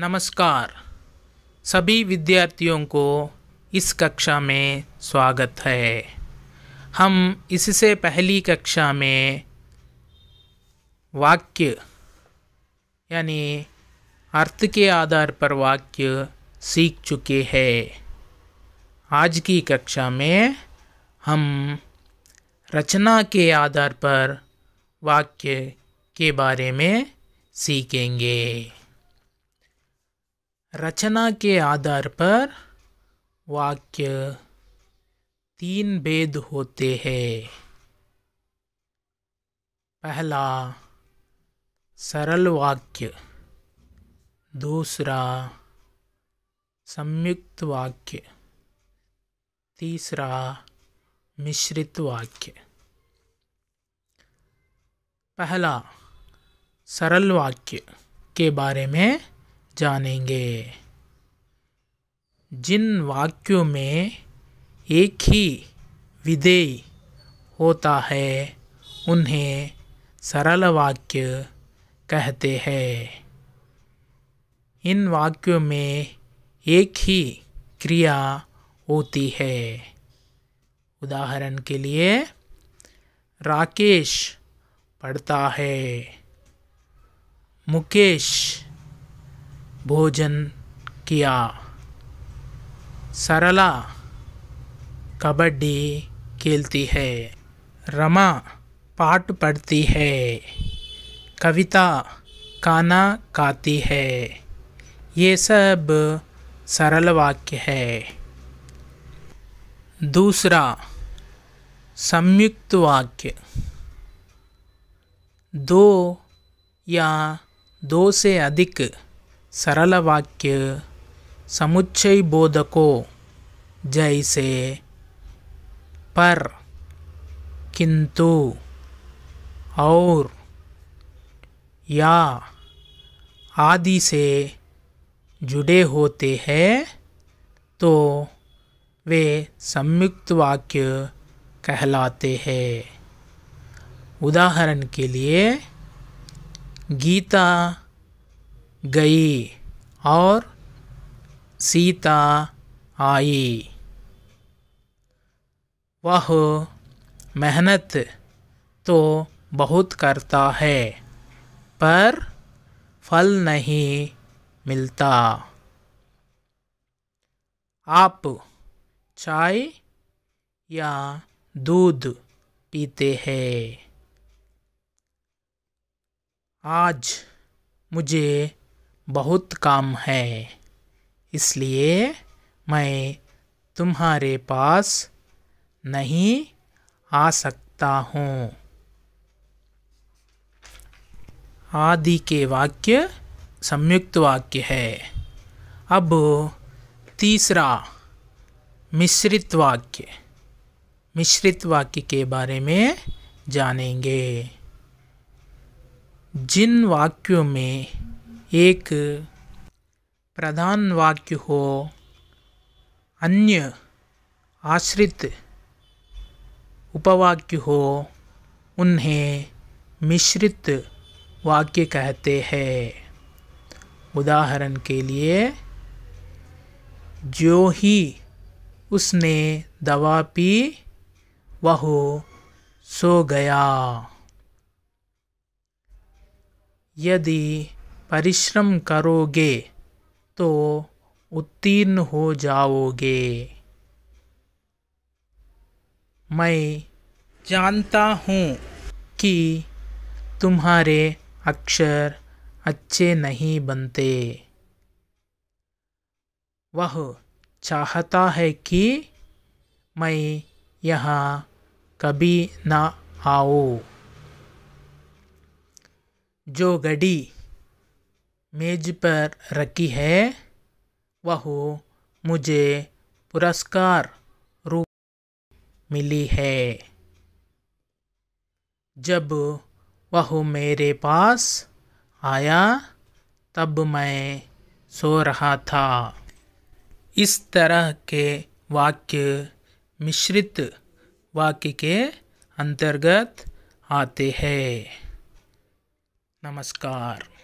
नमस्कार सभी विद्यार्थियों को इस कक्षा में स्वागत है हम इससे पहली कक्षा में वाक्य यानी अर्थ के आधार पर वाक्य सीख चुके हैं आज की कक्षा में हम रचना के आधार पर वाक्य के बारे में सीखेंगे रचना के आधार पर वाक्य तीन भेद होते हैं पहला सरल वाक्य दूसरा संयुक्त वाक्य तीसरा मिश्रित वाक्य पहला सरल वाक्य के बारे में जानेंगे जिन वाक्यों में एक ही विधेय होता है उन्हें सरल वाक्य कहते हैं इन वाक्यों में एक ही क्रिया होती है उदाहरण के लिए राकेश पढ़ता है मुकेश भोजन किया सरला कबड्डी खेलती है रमा पाठ पढ़ती है कविता खाना खाती है ये सब सरल वाक्य है दूसरा संयुक्त वाक्य दो या दो से अधिक सरल वाक्य समुच्चय बोधकों जैसे पर किंतु और या आदि से जुड़े होते हैं तो वे संयुक्त वाक्य कहलाते हैं उदाहरण के लिए गीता गई और सीता आई वह मेहनत तो बहुत करता है पर फल नहीं मिलता आप चाय या दूध पीते हैं आज मुझे बहुत काम है इसलिए मैं तुम्हारे पास नहीं आ सकता हूँ आदि के वाक्य संयुक्त वाक्य है अब तीसरा मिश्रित वाक्य मिश्रित वाक्य के बारे में जानेंगे जिन वाक्यों में एक प्रधान वाक्य हो अन्य आश्रित उपवाक्य हो उन्हें मिश्रित वाक्य कहते हैं उदाहरण के लिए जो ही उसने दवा पी वह सो गया यदि परिश्रम करोगे तो उत्तीर्ण हो जाओगे मैं जानता हूँ कि तुम्हारे अक्षर अच्छे नहीं बनते वह चाहता है कि मैं यहाँ कभी ना आओ जो गड़ी मेज पर रखी है वह मुझे पुरस्कार रूप मिली है जब वह मेरे पास आया तब मैं सो रहा था इस तरह के वाक्य मिश्रित वाक्य के अंतर्गत आते हैं नमस्कार